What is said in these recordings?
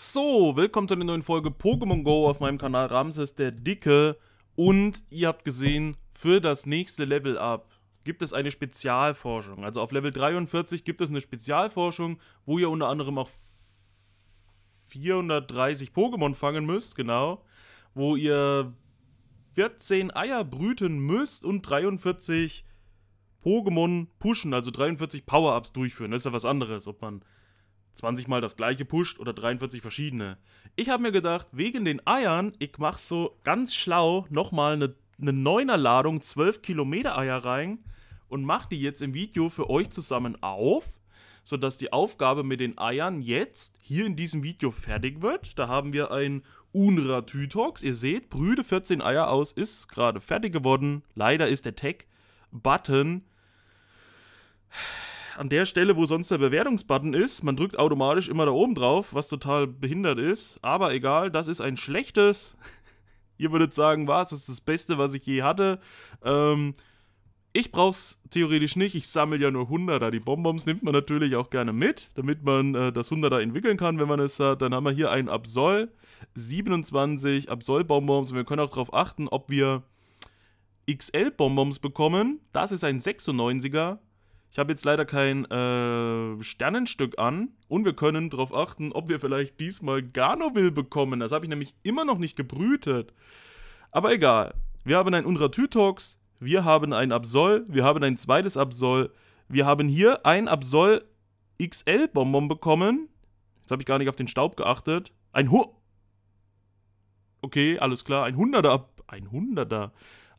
So, willkommen zu einer neuen Folge Pokémon Go auf meinem Kanal Ramses der Dicke. Und ihr habt gesehen, für das nächste Level Up gibt es eine Spezialforschung. Also auf Level 43 gibt es eine Spezialforschung, wo ihr unter anderem auch 430 Pokémon fangen müsst, genau. Wo ihr 14 Eier brüten müsst und 43 Pokémon pushen, also 43 Power-Ups durchführen. Das ist ja was anderes, ob man 20 Mal das gleiche pusht oder 43 verschiedene. Ich habe mir gedacht, wegen den Eiern, ich mache so ganz schlau nochmal eine eine 9er Ladung 12 Kilometer Eier rein und mache die jetzt im Video für euch zusammen auf, sodass die Aufgabe mit den Eiern jetzt hier in diesem Video fertig wird. Da haben wir ein Unra Tytox. Ihr seht, brüde 14 Eier aus, ist gerade fertig geworden. Leider ist der Tag-Button an der Stelle, wo sonst der Bewertungsbutton ist. Man drückt automatisch immer da oben drauf, was total behindert ist. Aber egal, das ist ein schlechtes. Ihr würdet sagen, was? Das ist das Beste, was ich je hatte. Ähm, ich brauch's theoretisch nicht. Ich sammle ja nur 100er. Die Bonbons nimmt man natürlich auch gerne mit, damit man äh, das 100er entwickeln kann, wenn man es hat. Dann haben wir hier einen Absol. 27 Absol-Bonbons. Und wir können auch darauf achten, ob wir XL-Bonbons bekommen. Das ist ein 96er. Ich habe jetzt leider kein äh, Sternenstück an und wir können darauf achten, ob wir vielleicht diesmal Garnovil bekommen. Das habe ich nämlich immer noch nicht gebrütet. Aber egal. Wir haben ein Unratytox, wir haben ein Absol, wir haben ein zweites Absol, wir haben hier ein Absol XL Bonbon bekommen. Jetzt habe ich gar nicht auf den Staub geachtet. Ein Hu. Okay, alles klar. Ein Hunderter Ein Hunderter.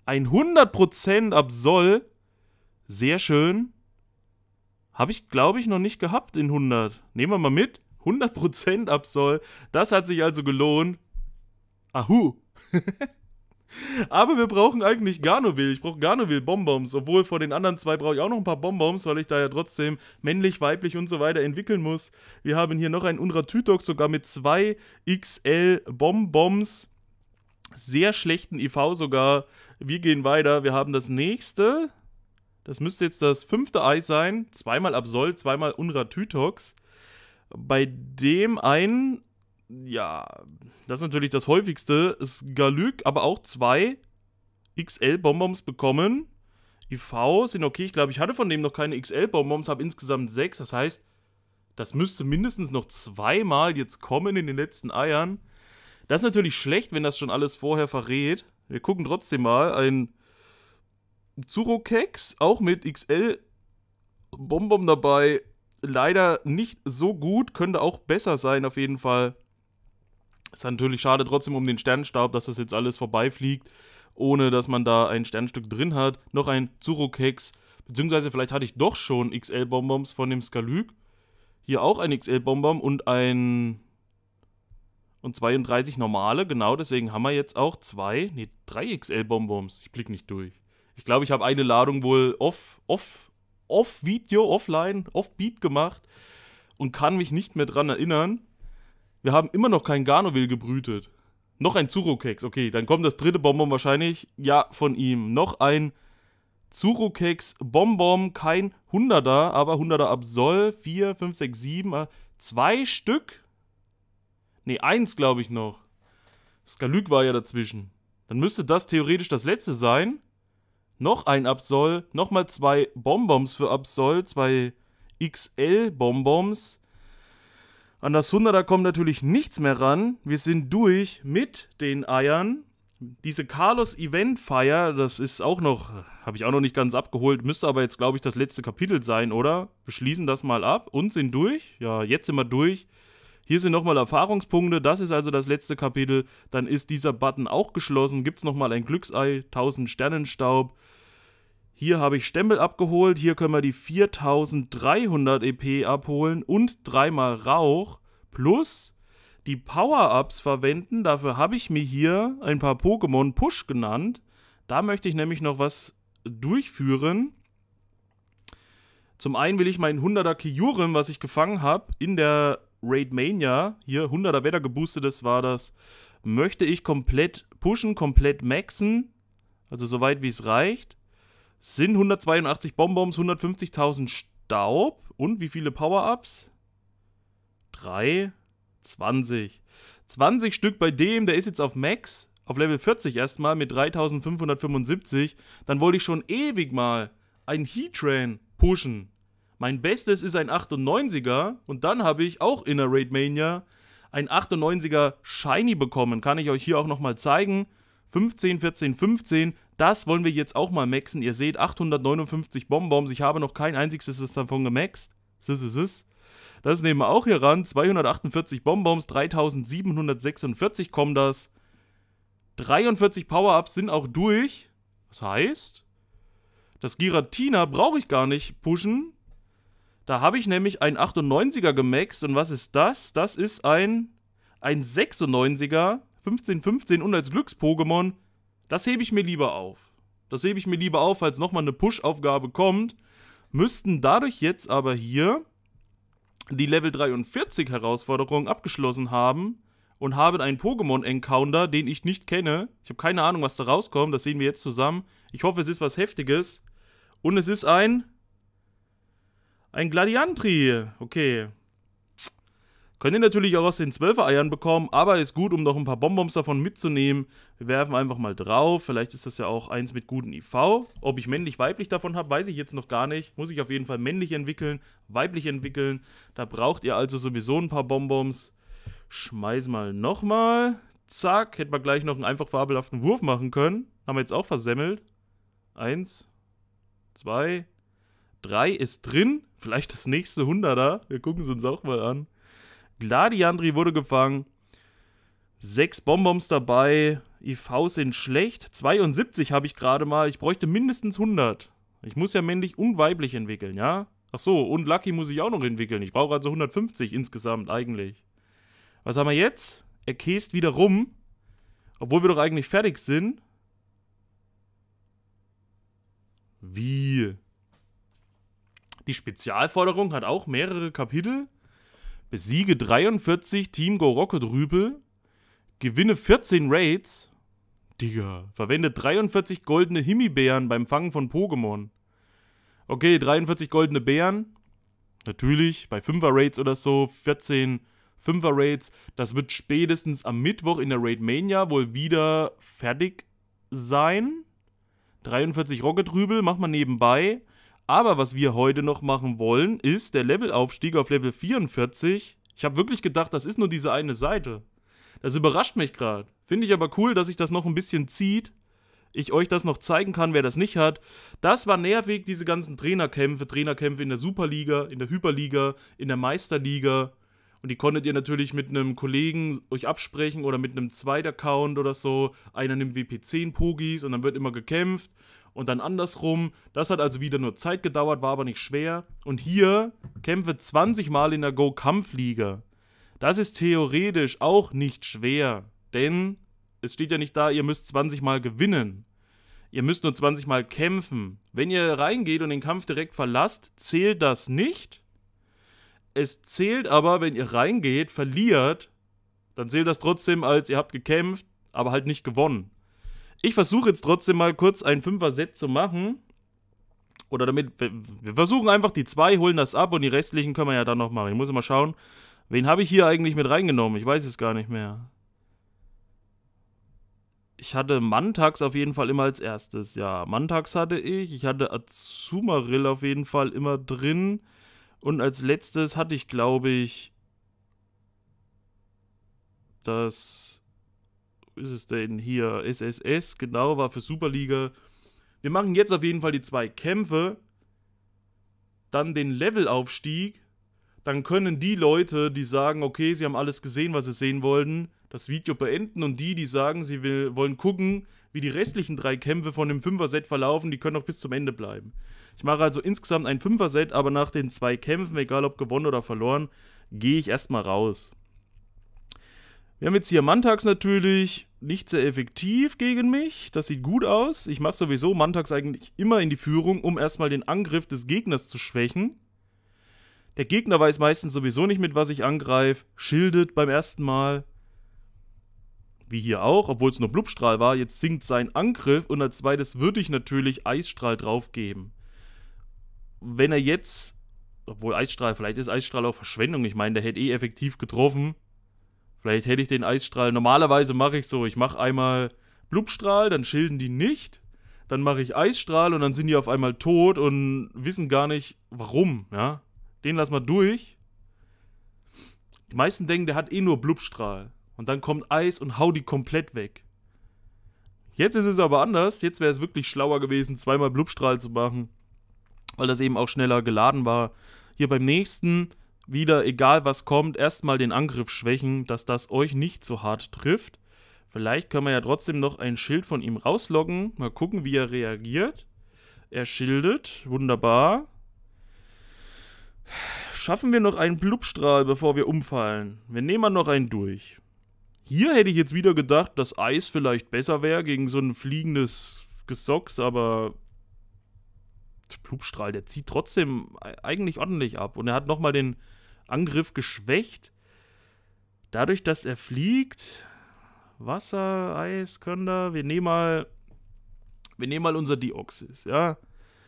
Ein 100% Absol. Sehr schön. Habe ich, glaube ich, noch nicht gehabt in 100. Nehmen wir mal mit. 100% Absol. Das hat sich also gelohnt. Ahu. Aber wir brauchen eigentlich Garnovil. Ich brauche Garnovil-Bonbons. Obwohl vor den anderen zwei brauche ich auch noch ein paar Bonbons, weil ich da ja trotzdem männlich, weiblich und so weiter entwickeln muss. Wir haben hier noch einen Unratytok, sogar mit zwei XL-Bonbons. Sehr schlechten IV sogar. Wir gehen weiter. Wir haben das nächste. Das müsste jetzt das fünfte Eis sein. Zweimal Absol, zweimal Unratytox. Bei dem einen, ja, das ist natürlich das häufigste, ist Galyk, aber auch zwei XL-Bonbons bekommen. IV sind okay. Ich glaube, ich hatte von dem noch keine XL-Bonbons, habe insgesamt sechs. Das heißt, das müsste mindestens noch zweimal jetzt kommen in den letzten Eiern. Das ist natürlich schlecht, wenn das schon alles vorher verrät. Wir gucken trotzdem mal. Ein zuro auch mit XL Bonbon dabei. Leider nicht so gut, könnte auch besser sein auf jeden Fall. Ist natürlich schade trotzdem um den Sternstaub, dass das jetzt alles vorbeifliegt, ohne dass man da ein Sternstück drin hat. Noch ein zuro beziehungsweise vielleicht hatte ich doch schon XL-Bonbons von dem Skalyk. Hier auch ein XL-Bonbon und ein und 32 normale, genau, deswegen haben wir jetzt auch zwei, nee, drei XL-Bonbons. Ich blick nicht durch. Ich glaube, ich habe eine Ladung wohl off, off, off Video, offline, off Beat gemacht und kann mich nicht mehr dran erinnern. Wir haben immer noch kein Garnovil gebrütet. Noch ein zuro Okay, dann kommt das dritte Bonbon wahrscheinlich. Ja, von ihm. Noch ein zuro Bonbon. Kein Hunderter, aber Hunderter er Absol. 4, 5, 6, 7. Zwei Stück? Ne, eins glaube ich noch. Skalyk war ja dazwischen. Dann müsste das theoretisch das letzte sein noch ein Absol, nochmal zwei Bonbons für Absol, zwei XL-Bonbons. An das 100er kommt natürlich nichts mehr ran. Wir sind durch mit den Eiern. Diese Carlos Event Fire, das ist auch noch, habe ich auch noch nicht ganz abgeholt, müsste aber jetzt, glaube ich, das letzte Kapitel sein, oder? Wir schließen das mal ab und sind durch. Ja, jetzt sind wir durch. Hier sind nochmal Erfahrungspunkte, das ist also das letzte Kapitel. Dann ist dieser Button auch geschlossen, gibt es nochmal ein Glücksei, 1000 Sternenstaub, hier habe ich Stempel abgeholt, hier können wir die 4300 EP abholen und dreimal Rauch plus die Power-Ups verwenden. Dafür habe ich mir hier ein paar Pokémon Push genannt. Da möchte ich nämlich noch was durchführen. Zum einen will ich meinen 100er Kyurem, was ich gefangen habe, in der Raid Mania, hier 100er Wetter geboostetes war das, möchte ich komplett pushen, komplett maxen. Also soweit wie es reicht sind 182 Bonbons, 150.000 Staub und wie viele Power-Ups? 3, 20. 20 Stück bei dem, der ist jetzt auf Max, auf Level 40 erstmal mit 3575. Dann wollte ich schon ewig mal einen Heatran pushen. Mein Bestes ist ein 98er und dann habe ich auch in der Raid Mania ein 98er Shiny bekommen. Kann ich euch hier auch nochmal zeigen. 15, 14, 15. Das wollen wir jetzt auch mal maxen. Ihr seht, 859 Bonbons. Ich habe noch kein einziges davon gemaxt. Sis, sis, sis. Das nehmen wir auch hier ran. 248 Bonbons, 3746 kommen das. 43 Power-Ups sind auch durch. Das heißt, das Giratina brauche ich gar nicht pushen. Da habe ich nämlich ein 98er gemaxt. Und was ist das? Das ist ein, ein 96er. 15, 15 und als Glücks-Pokémon das hebe ich mir lieber auf. Das hebe ich mir lieber auf, als nochmal eine Push-Aufgabe kommt. Müssten dadurch jetzt aber hier die Level 43 Herausforderung abgeschlossen haben und haben einen Pokémon-Encounter, den ich nicht kenne. Ich habe keine Ahnung, was da rauskommt. Das sehen wir jetzt zusammen. Ich hoffe, es ist was Heftiges. Und es ist ein. Ein Gladiantri. Okay. Könnt ihr natürlich auch aus den 12er-Eiern bekommen, aber ist gut, um noch ein paar Bonbons davon mitzunehmen. Wir werfen einfach mal drauf. Vielleicht ist das ja auch eins mit gutem IV. Ob ich männlich-weiblich davon habe, weiß ich jetzt noch gar nicht. Muss ich auf jeden Fall männlich entwickeln, weiblich entwickeln. Da braucht ihr also sowieso ein paar Bonbons. Schmeiß mal nochmal. Zack, hätten wir gleich noch einen einfach fabelhaften Wurf machen können. Haben wir jetzt auch versemmelt. Eins, zwei, drei ist drin. Vielleicht das nächste Hunderter. Wir gucken es uns auch mal an. Gladiandri wurde gefangen. Sechs Bonbons dabei. IV sind schlecht. 72 habe ich gerade mal. Ich bräuchte mindestens 100. Ich muss ja männlich und weiblich entwickeln, ja? Ach so, und Lucky muss ich auch noch entwickeln. Ich brauche also 150 insgesamt eigentlich. Was haben wir jetzt? Er käst wieder rum. Obwohl wir doch eigentlich fertig sind. Wie? Die Spezialforderung hat auch mehrere Kapitel. Besiege 43 Team Go Rocket Rübel. Gewinne 14 Raids. Digga, verwende 43 goldene Himmibären beim Fangen von Pokémon. Okay, 43 goldene Bären. Natürlich, bei 5er Raids oder so, 14 5er Raids. Das wird spätestens am Mittwoch in der Raid Mania wohl wieder fertig sein. 43 Rocket Rübel macht man nebenbei. Aber was wir heute noch machen wollen, ist der Levelaufstieg auf Level 44. Ich habe wirklich gedacht, das ist nur diese eine Seite. Das überrascht mich gerade. Finde ich aber cool, dass sich das noch ein bisschen zieht. Ich euch das noch zeigen kann, wer das nicht hat. Das war nervig, diese ganzen Trainerkämpfe. Trainerkämpfe in der Superliga, in der Hyperliga, in der Meisterliga. Und die konntet ihr natürlich mit einem Kollegen euch absprechen oder mit einem Zweit-Account oder so. Einer nimmt WP10 Pogis und dann wird immer gekämpft und dann andersrum. Das hat also wieder nur Zeit gedauert, war aber nicht schwer. Und hier kämpfe 20 Mal in der Go-Kampfliga. Das ist theoretisch auch nicht schwer, denn es steht ja nicht da, ihr müsst 20 Mal gewinnen. Ihr müsst nur 20 Mal kämpfen. Wenn ihr reingeht und den Kampf direkt verlasst, zählt das nicht. Es zählt aber, wenn ihr reingeht, verliert, dann zählt das trotzdem als ihr habt gekämpft, aber halt nicht gewonnen. Ich versuche jetzt trotzdem mal kurz ein Fünfer-Set zu machen. Oder damit, wir versuchen einfach die zwei, holen das ab und die restlichen können wir ja dann noch machen. Ich muss mal schauen, wen habe ich hier eigentlich mit reingenommen? Ich weiß es gar nicht mehr. Ich hatte Mantax auf jeden Fall immer als erstes. Ja, Mantax hatte ich. Ich hatte Azumarill auf jeden Fall immer drin. Und als letztes hatte ich, glaube ich, das ist es denn hier? SSS, genau, war für Superliga. Wir machen jetzt auf jeden Fall die zwei Kämpfe, dann den Levelaufstieg. Dann können die Leute, die sagen, okay, sie haben alles gesehen, was sie sehen wollten, das Video beenden und die, die sagen, sie will, wollen gucken, wie die restlichen drei Kämpfe von dem Fünfer-Set verlaufen, die können auch bis zum Ende bleiben. Ich mache also insgesamt ein Fünfer-Set, aber nach den zwei Kämpfen, egal ob gewonnen oder verloren, gehe ich erstmal raus. Wir haben jetzt hier Mantags natürlich, nicht sehr effektiv gegen mich. Das sieht gut aus. Ich mache sowieso Mantax eigentlich immer in die Führung, um erstmal den Angriff des Gegners zu schwächen. Der Gegner weiß meistens sowieso nicht, mit was ich angreife. Schildet beim ersten Mal. Wie hier auch, obwohl es nur Blubstrahl war. Jetzt sinkt sein Angriff und als zweites würde ich natürlich Eisstrahl draufgeben. Wenn er jetzt, obwohl Eisstrahl, vielleicht ist Eisstrahl auch Verschwendung. Ich meine, der hätte eh effektiv getroffen. Vielleicht hätte ich den Eisstrahl. Normalerweise mache ich so, ich mache einmal Blubstrahl, dann schilden die nicht. Dann mache ich Eisstrahl und dann sind die auf einmal tot und wissen gar nicht, warum, ja. Den lassen wir durch. Die meisten denken, der hat eh nur Blubstrahl. Und dann kommt Eis und hau die komplett weg. Jetzt ist es aber anders. Jetzt wäre es wirklich schlauer gewesen, zweimal Blubstrahl zu machen. Weil das eben auch schneller geladen war. Hier beim nächsten wieder, egal was kommt, erstmal den Angriff schwächen, dass das euch nicht so hart trifft. Vielleicht können wir ja trotzdem noch ein Schild von ihm rauslocken. Mal gucken, wie er reagiert. Er schildet. Wunderbar. Schaffen wir noch einen Blubstrahl, bevor wir umfallen. Wir nehmen noch einen durch. Hier hätte ich jetzt wieder gedacht, dass Eis vielleicht besser wäre gegen so ein fliegendes Gesocks, aber der Blubstrahl, der zieht trotzdem e-, eigentlich ordentlich ab. Und er hat nochmal den Angriff geschwächt. Dadurch, dass er fliegt. Wasser, Eis, Könder. Wir nehmen mal. Wir nehmen mal unser Deoxys, ja.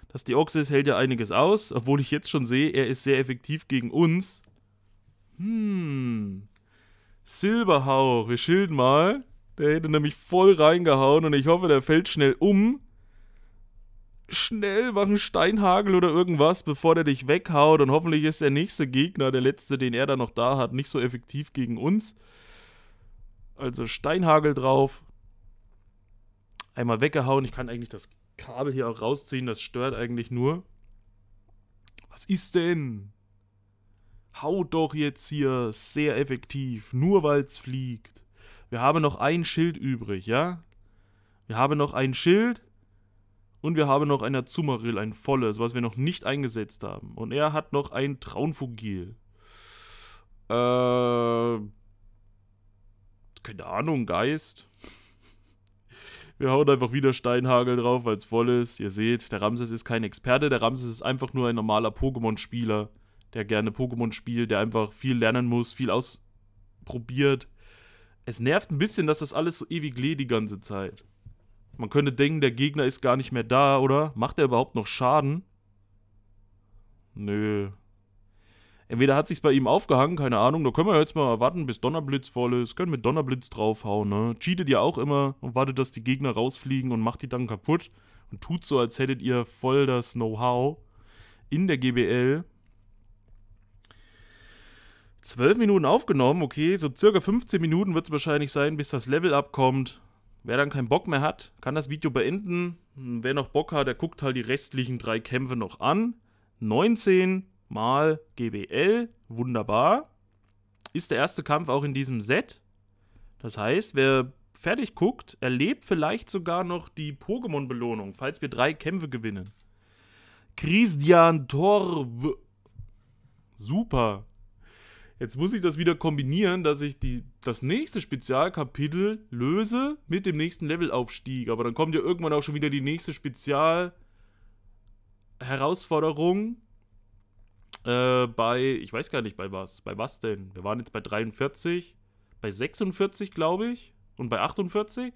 Das Deoxys hält ja einiges aus, obwohl ich jetzt schon sehe, er ist sehr effektiv gegen uns. Hm. Silberhauch, wir schilden mal. Der hätte nämlich voll reingehauen und ich hoffe, der fällt schnell um schnell, mach einen Steinhagel oder irgendwas, bevor der dich weghaut. Und hoffentlich ist der nächste Gegner, der letzte, den er da noch da hat, nicht so effektiv gegen uns. Also Steinhagel drauf. Einmal weggehauen. Ich kann eigentlich das Kabel hier auch rausziehen, das stört eigentlich nur. Was ist denn? Hau doch jetzt hier sehr effektiv, nur weil es fliegt. Wir haben noch ein Schild übrig, ja? Wir haben noch ein Schild. Und wir haben noch ein Azumarill, ein volles, was wir noch nicht eingesetzt haben. Und er hat noch ein Traunfugil. Äh, keine Ahnung, Geist. Wir hauen einfach wieder Steinhagel drauf, weil es voll ist. Ihr seht, der Ramses ist kein Experte. Der Ramses ist einfach nur ein normaler Pokémon-Spieler, der gerne Pokémon spielt, der einfach viel lernen muss, viel ausprobiert. Es nervt ein bisschen, dass das alles so ewig lädt die ganze Zeit. Man könnte denken, der Gegner ist gar nicht mehr da, oder? Macht er überhaupt noch Schaden? Nö. Entweder hat sich's bei ihm aufgehangen, keine Ahnung. Da können wir jetzt mal warten, bis Donnerblitz voll ist. Können mit Donnerblitz draufhauen, ne? Cheatet ihr auch immer und wartet, dass die Gegner rausfliegen und macht die dann kaputt. Und tut so, als hättet ihr voll das Know-how in der GBL. Zwölf Minuten aufgenommen, okay. So circa 15 Minuten wird es wahrscheinlich sein, bis das Level abkommt. Wer dann keinen Bock mehr hat, kann das Video beenden. Wer noch Bock hat, der guckt halt die restlichen drei Kämpfe noch an. 19 mal GBL, wunderbar. Ist der erste Kampf auch in diesem Set. Das heißt, wer fertig guckt, erlebt vielleicht sogar noch die Pokémon-Belohnung, falls wir drei Kämpfe gewinnen. Christian Torv. Super. Jetzt muss ich das wieder kombinieren, dass ich die, das nächste Spezialkapitel löse mit dem nächsten Levelaufstieg. Aber dann kommt ja irgendwann auch schon wieder die nächste Spezialherausforderung. Äh, bei, ich weiß gar nicht, bei was. Bei was denn? Wir waren jetzt bei 43, bei 46, glaube ich, und bei 48.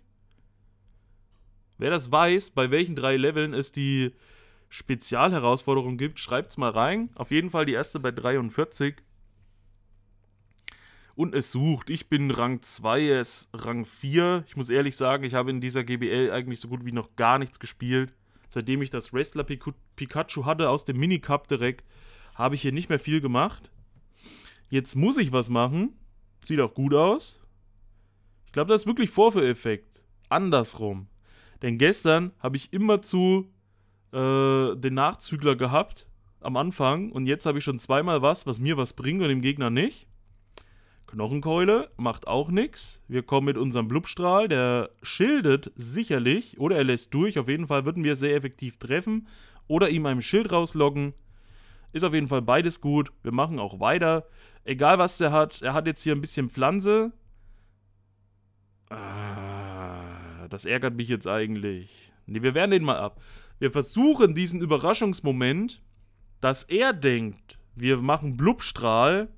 Wer das weiß, bei welchen drei Leveln es die Spezialherausforderung gibt, schreibt es mal rein. Auf jeden Fall die erste bei 43 und es sucht. Ich bin Rang 2, er ist Rang 4. Ich muss ehrlich sagen, ich habe in dieser GBL eigentlich so gut wie noch gar nichts gespielt. Seitdem ich das Wrestler Pik Pikachu hatte aus dem Minicup direkt, habe ich hier nicht mehr viel gemacht. Jetzt muss ich was machen. Sieht auch gut aus. Ich glaube, das ist wirklich Vorführeffekt. Andersrum. Denn gestern habe ich immer zu äh, den Nachzügler gehabt am Anfang und jetzt habe ich schon zweimal was, was mir was bringt und dem Gegner nicht. Knochenkeule macht auch nichts. Wir kommen mit unserem Blubstrahl. Der schildet sicherlich oder er lässt durch. Auf jeden Fall würden wir sehr effektiv treffen oder ihm ein Schild rauslocken. Ist auf jeden Fall beides gut. Wir machen auch weiter. Egal was der hat. Er hat jetzt hier ein bisschen Pflanze. Ah, das ärgert mich jetzt eigentlich. Ne, wir wehren den mal ab. Wir versuchen diesen Überraschungsmoment, dass er denkt, wir machen Blubstrahl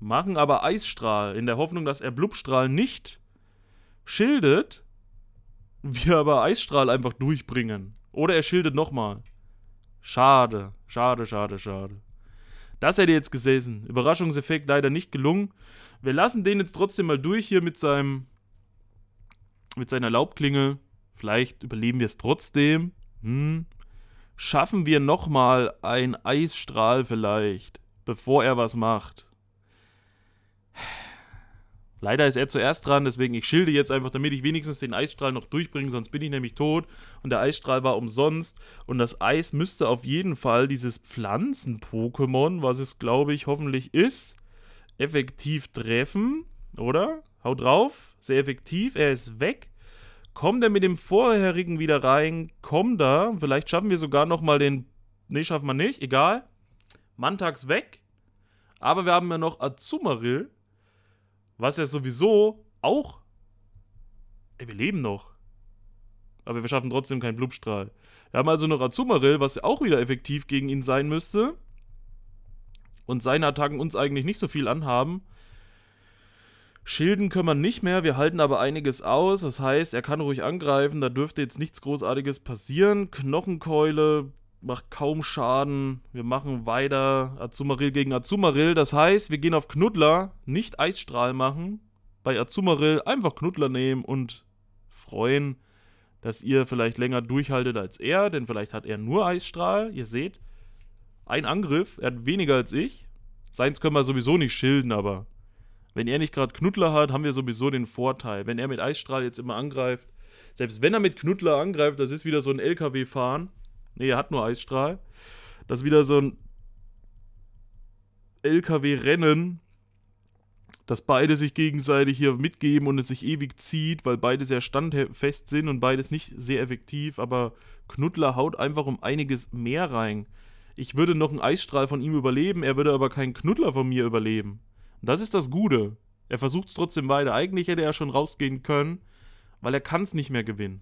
machen aber Eisstrahl in der Hoffnung, dass er Blubstrahl nicht schildet, wir aber Eisstrahl einfach durchbringen. Oder er schildet nochmal. Schade, schade, schade, schade. Das hätte jetzt gesessen. Überraschungseffekt leider nicht gelungen. Wir lassen den jetzt trotzdem mal durch hier mit seinem mit seiner Laubklinge. Vielleicht überleben wir es trotzdem. Hm. Schaffen wir nochmal ein Eisstrahl vielleicht, bevor er was macht. Leider ist er zuerst dran, deswegen ich schilde jetzt einfach, damit ich wenigstens den Eisstrahl noch durchbringe, sonst bin ich nämlich tot und der Eisstrahl war umsonst und das Eis müsste auf jeden Fall dieses Pflanzen-Pokémon, was es glaube ich hoffentlich ist, effektiv treffen, oder? Hau drauf, sehr effektiv, er ist weg. Kommt er mit dem vorherigen wieder rein, kommt da, vielleicht schaffen wir sogar nochmal den, Ne, schaffen wir nicht, egal. Mantags weg, aber wir haben ja noch Azumarill was ja sowieso auch. Ey, wir leben noch. Aber wir schaffen trotzdem keinen Blubstrahl. Wir haben also noch Azumarill, was ja auch wieder effektiv gegen ihn sein müsste. Und seine Attacken uns eigentlich nicht so viel anhaben. Schilden können wir nicht mehr, wir halten aber einiges aus. Das heißt, er kann ruhig angreifen, da dürfte jetzt nichts Großartiges passieren. Knochenkeule macht kaum Schaden. Wir machen weiter Azumarill gegen Azumarill. Das heißt, wir gehen auf Knuddler, nicht Eisstrahl machen. Bei Azumarill einfach Knuddler nehmen und freuen, dass ihr vielleicht länger durchhaltet als er, denn vielleicht hat er nur Eisstrahl. Ihr seht, ein Angriff, er hat weniger als ich. Seins können wir sowieso nicht schilden, aber wenn er nicht gerade Knuddler hat, haben wir sowieso den Vorteil. Wenn er mit Eisstrahl jetzt immer angreift, selbst wenn er mit Knuddler angreift, das ist wieder so ein LKW-Fahren Nee, er hat nur Eisstrahl. Das ist wieder so ein LKW-Rennen, dass beide sich gegenseitig hier mitgeben und es sich ewig zieht, weil beide sehr standfest sind und beides nicht sehr effektiv, aber Knuddler haut einfach um einiges mehr rein. Ich würde noch einen Eisstrahl von ihm überleben, er würde aber keinen Knuddler von mir überleben. das ist das Gute. Er versucht es trotzdem weiter. Eigentlich hätte er schon rausgehen können, weil er kann es nicht mehr gewinnen.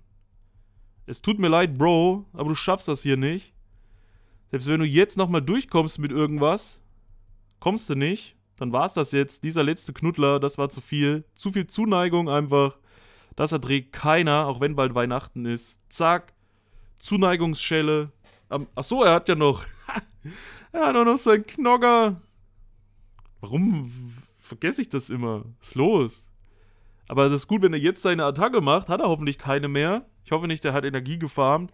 Es tut mir leid, Bro, aber du schaffst das hier nicht. Selbst wenn du jetzt nochmal durchkommst mit irgendwas, kommst du nicht. Dann war es das jetzt. Dieser letzte Knuddler, das war zu viel. Zu viel Zuneigung einfach. Das erträgt keiner, auch wenn bald Weihnachten ist. Zack. Zuneigungsschelle. Ach so, er hat ja noch. er hat auch noch seinen Knogger. Warum vergesse ich das immer? Was ist los? Aber das ist gut, wenn er jetzt seine Attacke macht, hat er hoffentlich keine mehr. Ich hoffe nicht, der hat Energie gefarmt.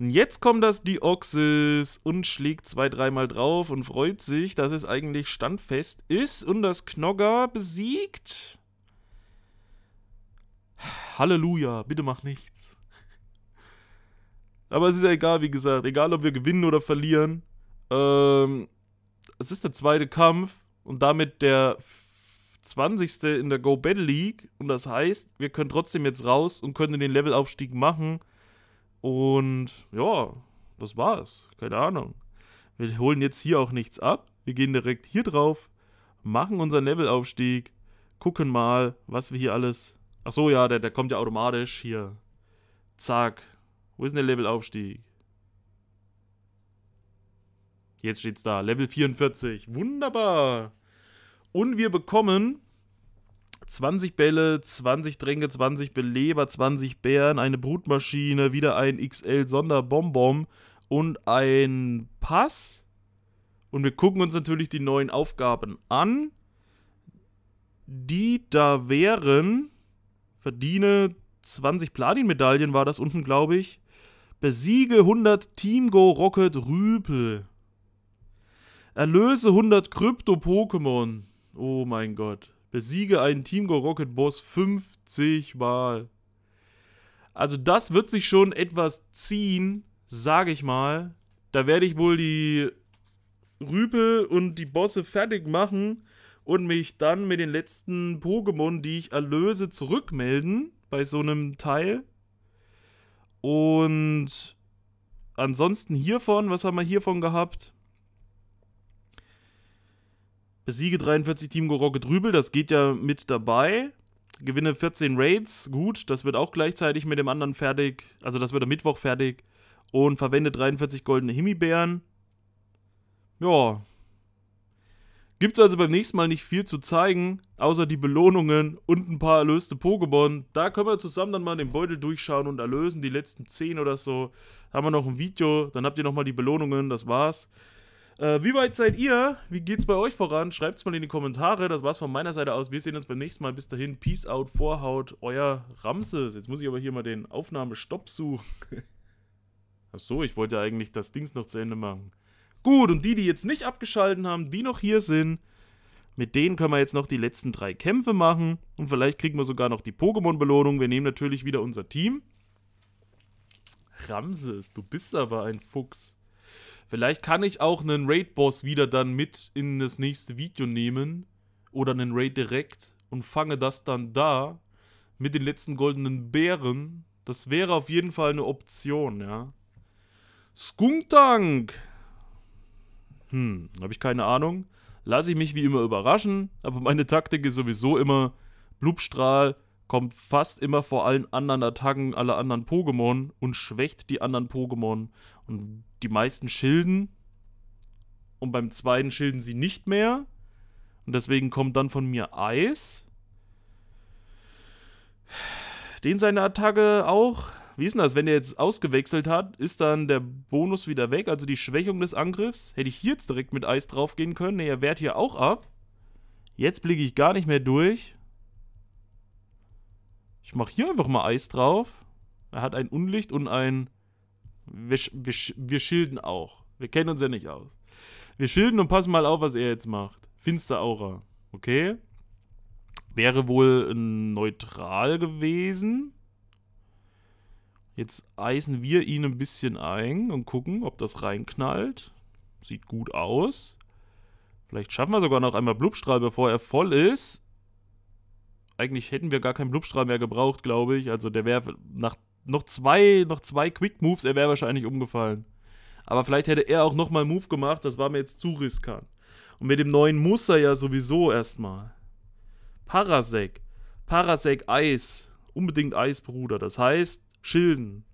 Und jetzt kommt das Deoxys und schlägt zwei, dreimal drauf und freut sich, dass es eigentlich standfest ist und das Knogger besiegt. Halleluja, bitte mach nichts. Aber es ist ja egal, wie gesagt, egal ob wir gewinnen oder verlieren. Ähm, es ist der zweite Kampf und damit der 20. in der Go Battle League und das heißt, wir können trotzdem jetzt raus und können den Levelaufstieg machen. Und ja, das war's. Keine Ahnung. Wir holen jetzt hier auch nichts ab. Wir gehen direkt hier drauf, machen unseren Levelaufstieg, gucken mal, was wir hier alles. Ach so, ja, der, der kommt ja automatisch hier. Zack. Wo ist denn der Levelaufstieg? Jetzt steht's da. Level 44. Wunderbar. Und wir bekommen 20 Bälle, 20 Tränke, 20 Beleber, 20 Bären, eine Brutmaschine, wieder ein xl sonderbonbon und ein Pass. Und wir gucken uns natürlich die neuen Aufgaben an. Die da wären, verdiene 20 Platin-Medaillen, war das unten, glaube ich. Besiege 100 Team Go Rocket Rüpel. Erlöse 100 Krypto-Pokémon. Oh mein Gott. Besiege einen Team Go Rocket Boss 50 Mal. Also das wird sich schon etwas ziehen, sage ich mal. Da werde ich wohl die Rüpel und die Bosse fertig machen und mich dann mit den letzten Pokémon, die ich erlöse, zurückmelden bei so einem Teil. Und ansonsten hiervon, was haben wir hiervon gehabt? Siege 43 Team Gorogge Drübel, das geht ja mit dabei. Gewinne 14 Raids, gut, das wird auch gleichzeitig mit dem anderen fertig. Also das wird am Mittwoch fertig. Und verwende 43 goldene Himbeeren. Ja. Gibt es also beim nächsten Mal nicht viel zu zeigen, außer die Belohnungen und ein paar erlöste Pokémon. Da können wir zusammen dann mal den Beutel durchschauen und erlösen, die letzten 10 oder so. Haben wir noch ein Video, dann habt ihr nochmal die Belohnungen, das war's. Äh, wie weit seid ihr? Wie geht's bei euch voran? Schreibt's mal in die Kommentare. Das war's von meiner Seite aus. Wir sehen uns beim nächsten Mal. Bis dahin, Peace out, Vorhaut, euer Ramses. Jetzt muss ich aber hier mal den Aufnahmestopp suchen. Achso, ich wollte eigentlich das Dings noch zu Ende machen. Gut, und die, die jetzt nicht abgeschalten haben, die noch hier sind, mit denen können wir jetzt noch die letzten drei Kämpfe machen. Und vielleicht kriegen wir sogar noch die Pokémon-Belohnung. Wir nehmen natürlich wieder unser Team. Ramses, du bist aber ein Fuchs. Vielleicht kann ich auch einen Raid-Boss wieder dann mit in das nächste Video nehmen oder einen Raid direkt und fange das dann da mit den letzten goldenen Bären. Das wäre auf jeden Fall eine Option, ja. Skunktank! Hm, habe ich keine Ahnung. Lasse ich mich wie immer überraschen, aber meine Taktik ist sowieso immer Blubstrahl, kommt fast immer vor allen anderen Attacken aller anderen Pokémon und schwächt die anderen Pokémon. Und die meisten schilden und beim zweiten schilden sie nicht mehr. Und deswegen kommt dann von mir Eis. Den seine Attacke auch. Wie ist denn das? Wenn der jetzt ausgewechselt hat, ist dann der Bonus wieder weg, also die Schwächung des Angriffs. Hätte ich hier jetzt direkt mit Eis drauf gehen können. Ne, er wehrt hier auch ab. Jetzt blicke ich gar nicht mehr durch. Ich mache hier einfach mal Eis drauf. Er hat ein Unlicht und ein wir, wir, wir schilden auch. Wir kennen uns ja nicht aus. Wir schilden und passen mal auf, was er jetzt macht. Finsteraura. Okay. Wäre wohl neutral gewesen. Jetzt eisen wir ihn ein bisschen ein und gucken, ob das reinknallt. Sieht gut aus. Vielleicht schaffen wir sogar noch einmal Blubstrahl, bevor er voll ist. Eigentlich hätten wir gar keinen Blubstrahl mehr gebraucht, glaube ich. Also der wäre nach noch zwei, noch zwei Quick Moves, er wäre wahrscheinlich umgefallen. Aber vielleicht hätte er auch nochmal einen Move gemacht, das war mir jetzt zu riskant. Und mit dem neuen muss er ja sowieso erstmal. Parasek. Parasek Eis. Unbedingt Eis, Bruder. Das heißt, schilden.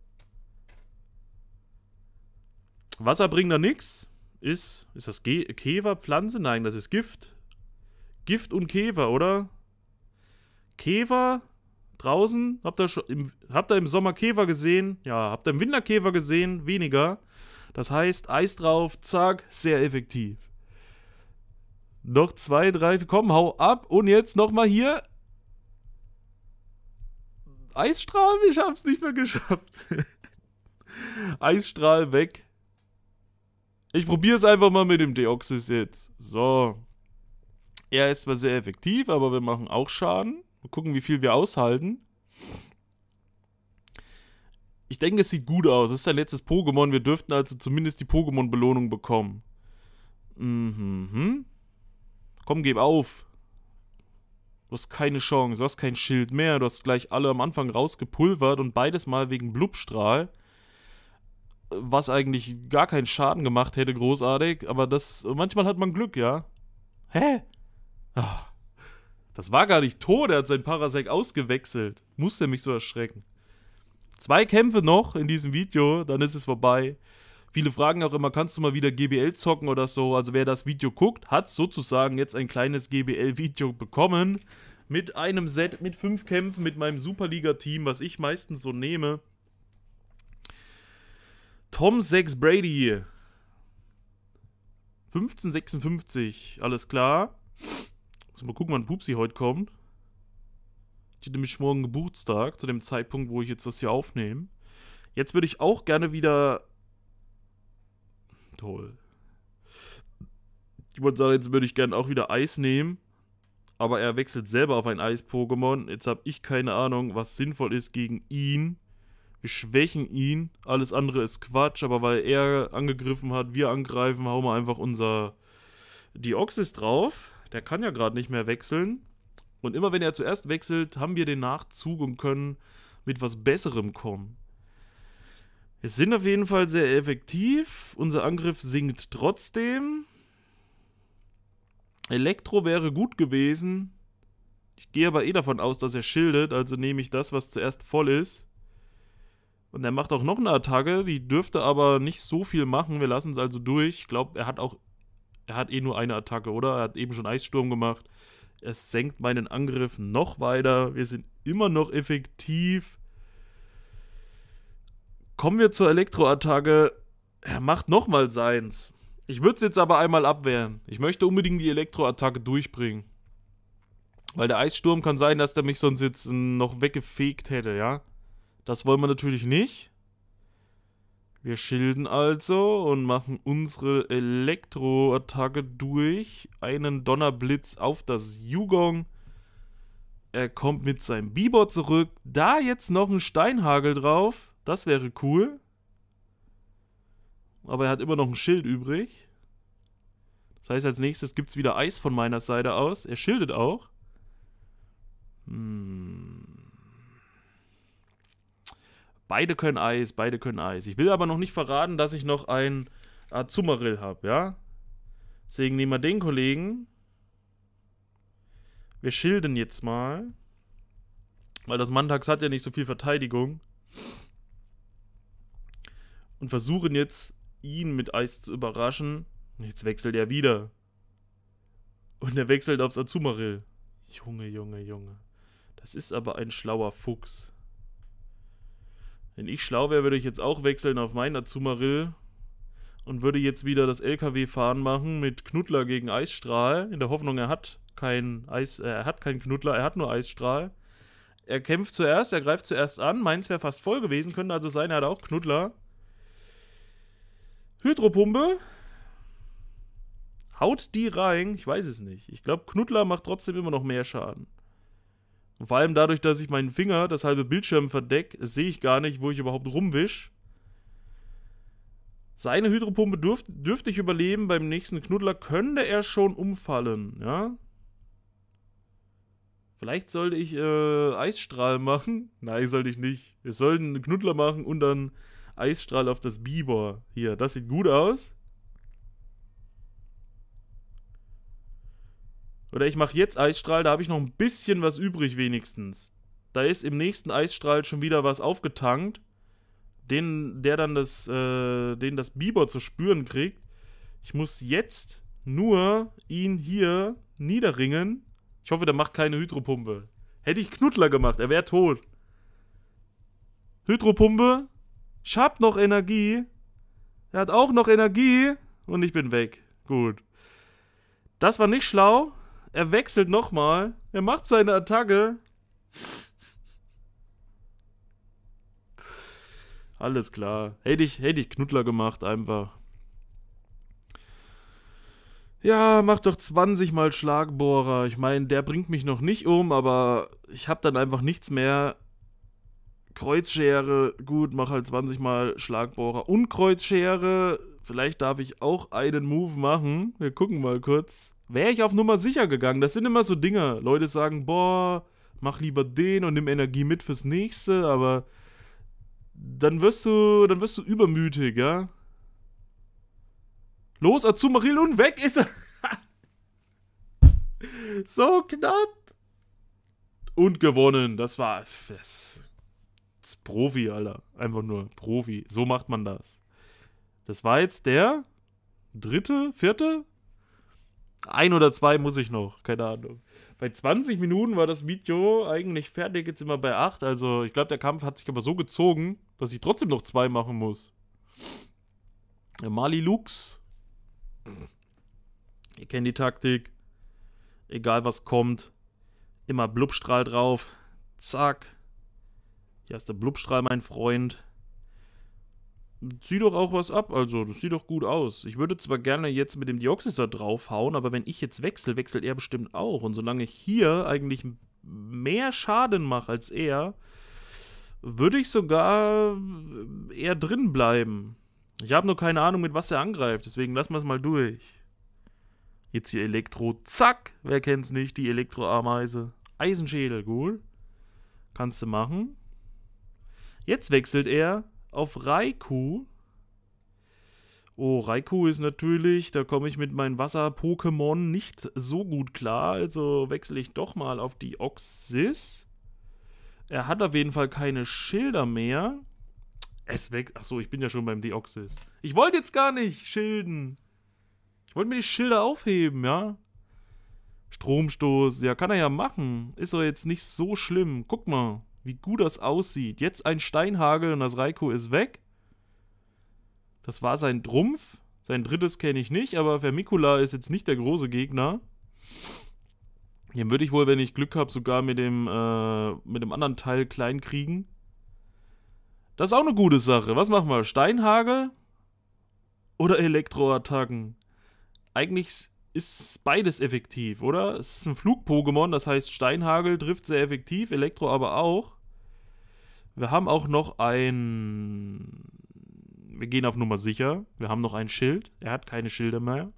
Wasser bringt da nichts. Ist, ist das Ge Käfer Pflanze? Nein, das ist Gift. Gift und Käfer, oder? Käfer draußen? Habt ihr, schon im, habt ihr im Sommer Käfer gesehen? Ja, habt ihr im Winter Käfer gesehen? Weniger. Das heißt, Eis drauf, zack, sehr effektiv. Noch zwei, drei, komm, hau ab. Und jetzt nochmal hier. Eisstrahl, ich hab's nicht mehr geschafft. Eisstrahl weg. Ich probiere es einfach mal mit dem Deoxys jetzt. So. Er ist zwar sehr effektiv, aber wir machen auch Schaden gucken, wie viel wir aushalten. Ich denke, es sieht gut aus. Es ist dein letztes Pokémon. Wir dürften also zumindest die Pokémon-Belohnung bekommen. Mhm. Komm, gib auf. Du hast keine Chance. Du hast kein Schild mehr. Du hast gleich alle am Anfang rausgepulvert und beides mal wegen Blubstrahl. Was eigentlich gar keinen Schaden gemacht hätte, großartig. Aber das. Manchmal hat man Glück, ja? Hä? Ach. Das war gar nicht tot, er hat seinen Parasek ausgewechselt. Muss Musste mich so erschrecken. Zwei Kämpfe noch in diesem Video, dann ist es vorbei. Viele fragen auch immer, kannst du mal wieder GBL zocken oder so? Also wer das Video guckt, hat sozusagen jetzt ein kleines GBL-Video bekommen. Mit einem Set, mit fünf Kämpfen, mit meinem Superliga-Team, was ich meistens so nehme. Tom 6 Brady. 1556, alles klar. Also mal gucken, wann Pupsi heute kommt. Ich hätte nämlich morgen Geburtstag, zu dem Zeitpunkt, wo ich jetzt das hier aufnehme. Jetzt würde ich auch gerne wieder. Toll. Ich Jemand sagen, jetzt würde ich gerne auch wieder Eis nehmen. Aber er wechselt selber auf ein Eis-Pokémon. Jetzt habe ich keine Ahnung, was sinnvoll ist gegen ihn. Wir schwächen ihn. Alles andere ist Quatsch. Aber weil er angegriffen hat, wir angreifen, hauen wir einfach unser Dioxys drauf der kann ja gerade nicht mehr wechseln. Und immer wenn er zuerst wechselt, haben wir den Nachzug und können mit was Besserem kommen. Wir sind auf jeden Fall sehr effektiv. Unser Angriff sinkt trotzdem. Elektro wäre gut gewesen. Ich gehe aber eh davon aus, dass er schildet, also nehme ich das, was zuerst voll ist. Und er macht auch noch eine Attacke, die dürfte aber nicht so viel machen. Wir lassen es also durch. Ich glaube, er hat auch er hat eh nur eine Attacke, oder? Er hat eben schon Eissturm gemacht. Es senkt meinen Angriff noch weiter. Wir sind immer noch effektiv. Kommen wir zur Elektroattacke. Er macht nochmal seins. Ich würde es jetzt aber einmal abwehren. Ich möchte unbedingt die Elektroattacke durchbringen. Weil der Eissturm kann sein, dass der mich sonst jetzt noch weggefegt hätte, ja? Das wollen wir natürlich nicht. Wir schilden also und machen unsere Elektroattacke durch. Einen Donnerblitz auf das Yugong. Er kommt mit seinem Bibor zurück. Da jetzt noch ein Steinhagel drauf. Das wäre cool. Aber er hat immer noch ein Schild übrig. Das heißt, als nächstes gibt es wieder Eis von meiner Seite aus. Er schildet auch. Hm. Beide können Eis, beide können Eis. Ich will aber noch nicht verraten, dass ich noch ein Azumarill habe, ja? Deswegen nehmen wir den Kollegen. Wir schilden jetzt mal. Weil das Mantax hat ja nicht so viel Verteidigung. Und versuchen jetzt, ihn mit Eis zu überraschen. Jetzt wechselt er wieder. Und er wechselt aufs Azumarill. Junge, Junge, Junge. Das ist aber ein schlauer Fuchs. Wenn ich schlau wäre, würde ich jetzt auch wechseln auf meinen Azumarill und würde jetzt wieder das LKW-Fahren machen mit Knuddler gegen Eisstrahl, in der Hoffnung, er hat keinen Eis, äh, er hat keinen Knuddler, er hat nur Eisstrahl. Er kämpft zuerst, er greift zuerst an. Meins wäre fast voll gewesen, könnte also sein, er hat auch Knuddler. Hydropumpe. Haut die rein, ich weiß es nicht. Ich glaube, Knuddler macht trotzdem immer noch mehr Schaden vor allem dadurch, dass ich meinen Finger das halbe Bildschirm verdeck, sehe ich gar nicht, wo ich überhaupt rumwisch. Seine Hydropumpe dürft, dürfte ich überleben, beim nächsten Knuddler könnte er schon umfallen, ja? Vielleicht sollte ich äh, Eisstrahl machen. Nein, sollte ich nicht. Wir sollten einen Knuddler machen und dann Eisstrahl auf das Biber. Hier, das sieht gut aus. Oder ich mache jetzt Eisstrahl, da habe ich noch ein bisschen was übrig wenigstens. Da ist im nächsten Eisstrahl schon wieder was aufgetankt, den, der dann das, äh, den das Biber zu spüren kriegt. Ich muss jetzt nur ihn hier niederringen. Ich hoffe, der macht keine Hydropumpe. Hätte ich Knuddler gemacht, er wäre tot. Hydropumpe. Ich hab noch Energie. Er hat auch noch Energie. Und ich bin weg. Gut. Das war nicht schlau er wechselt nochmal. Er macht seine Attacke. Alles klar. Hätte ich, hätte ich Knuddler gemacht, einfach. Ja, mach doch 20 mal Schlagbohrer. Ich meine, der bringt mich noch nicht um, aber ich habe dann einfach nichts mehr. Kreuzschere, gut, mach halt 20 mal Schlagbohrer und Kreuzschere. Vielleicht darf ich auch einen Move machen. Wir gucken mal kurz wäre ich auf Nummer sicher gegangen. Das sind immer so Dinge. Leute sagen, boah, mach lieber den und nimm Energie mit fürs nächste, aber dann wirst du, dann wirst du übermütig, ja? Los, Azumarill und weg ist er! so knapp! Und gewonnen. Das war. Das, ist Profi, Alter. Einfach nur Profi. So macht man das. Das war jetzt der dritte, vierte, ein oder zwei muss ich noch, keine Ahnung. Bei 20 Minuten war das Video eigentlich fertig, jetzt sind wir bei 8. Also ich glaube, der Kampf hat sich aber so gezogen, dass ich trotzdem noch zwei machen muss. Mali Lux. Ihr kennt die Taktik. Egal was kommt. Immer Blubstrahl drauf. Zack. Hier ist der Blubstrahl, mein Freund zieh doch auch was ab. Also, das sieht doch gut aus. Ich würde zwar gerne jetzt mit dem Dioxyser draufhauen, aber wenn ich jetzt wechsle, wechselt er bestimmt auch. Und solange ich hier eigentlich mehr Schaden mache als er, würde ich sogar äh, eher drin bleiben. Ich habe nur keine Ahnung, mit was er angreift. Deswegen lassen wir es mal durch. Jetzt hier Elektro. Zack! Wer kennt's nicht? Die Elektroameise. Eisenschädel, gut. Kannst du machen. Jetzt wechselt er auf Raikou. Oh, Raikou ist natürlich, da komme ich mit meinen Wasser-Pokémon nicht so gut klar, also wechsle ich doch mal auf die Oxys. Er hat auf jeden Fall keine Schilder mehr. Es wächst. Achso, ich bin ja schon beim Deoxys. Ich wollte jetzt gar nicht schilden. Ich wollte mir die Schilder aufheben, ja? Stromstoß, ja, kann er ja machen. Ist doch jetzt nicht so schlimm. Guck mal wie gut das aussieht. Jetzt ein Steinhagel und das Raiko ist weg. Das war sein Trumpf. Sein drittes kenne ich nicht, aber Vermicula ist jetzt nicht der große Gegner. Den würde ich wohl, wenn ich Glück habe, sogar mit dem, äh, mit dem anderen Teil klein kriegen. Das ist auch eine gute Sache. Was machen wir? Steinhagel oder Elektroattacken? Eigentlich ist beides effektiv, oder? Es ist ein Flug-Pokémon, das heißt Steinhagel trifft sehr effektiv, Elektro aber auch. Wir haben auch noch ein. Wir gehen auf Nummer sicher. Wir haben noch ein Schild. Er hat keine Schilder mehr.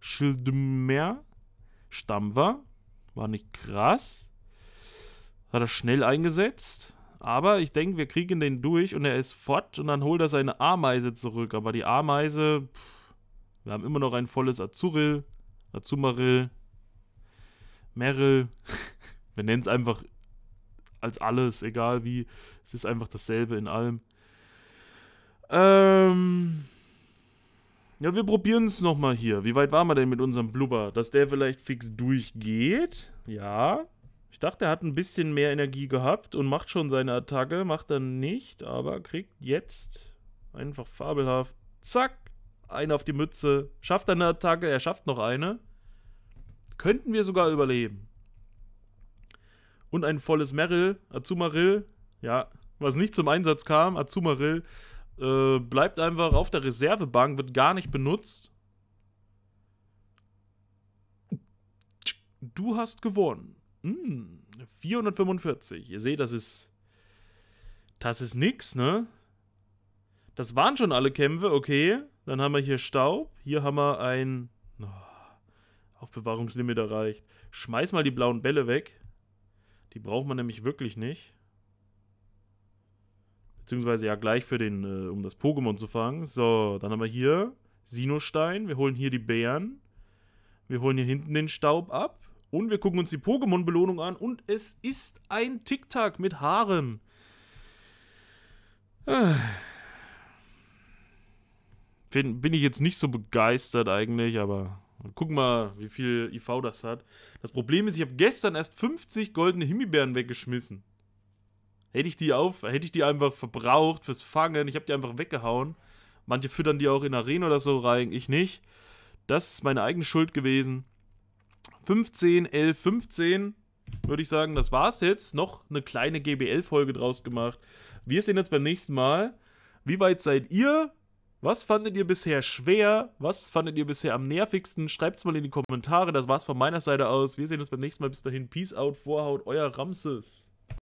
Schild mehr. Stamm war. War nicht krass. Hat er schnell eingesetzt. Aber ich denke, wir kriegen den durch und er ist fort und dann holt er seine Ameise zurück. Aber die Ameise. Pff, wir haben immer noch ein volles Azuril. Azumarill. Merrill. wir nennen es einfach als alles, egal wie. Es ist einfach dasselbe in allem. Ähm. Ja, wir probieren es nochmal hier. Wie weit waren wir denn mit unserem Blubber? Dass der vielleicht fix durchgeht? Ja. Ich dachte, er hat ein bisschen mehr Energie gehabt und macht schon seine Attacke. Macht er nicht, aber kriegt jetzt einfach fabelhaft. Zack. Einen auf die Mütze. Schafft er eine Attacke. Er schafft noch eine. Könnten wir sogar überleben und ein volles Merrill, Azumarill, ja, was nicht zum Einsatz kam, Azumarill, äh, bleibt einfach auf der Reservebank, wird gar nicht benutzt. Du hast gewonnen. Hm, 445. Ihr seht, das ist. Das ist nix, ne? Das waren schon alle Kämpfe, okay. Dann haben wir hier Staub. Hier haben wir ein. Oh, Aufbewahrungslimit erreicht. Schmeiß mal die blauen Bälle weg. Die braucht man nämlich wirklich nicht. Beziehungsweise ja gleich für den, äh, um das Pokémon zu fangen. So, dann haben wir hier Sinostein. Wir holen hier die Bären. Wir holen hier hinten den Staub ab. Und wir gucken uns die Pokémon-Belohnung an. Und es ist ein Tic-Tac mit Haaren. Äh. bin ich jetzt nicht so begeistert eigentlich, aber und guck mal, wie viel IV das hat. Das Problem ist, ich habe gestern erst 50 goldene Himbeeren weggeschmissen. Hätte ich die auf, hätte ich die einfach verbraucht fürs Fangen. Ich habe die einfach weggehauen. Manche füttern die auch in Arena oder so rein, ich nicht. Das ist meine eigene Schuld gewesen. 15, 11, 15 würde ich sagen, das war's jetzt. Noch eine kleine GBL-Folge draus gemacht. Wir sehen uns beim nächsten Mal. Wie weit seid ihr? Was fandet ihr bisher schwer? Was fandet ihr bisher am nervigsten? Schreibt es mal in die Kommentare. Das war's von meiner Seite aus. Wir sehen uns beim nächsten Mal. Bis dahin. Peace out, Vorhaut, euer Ramses.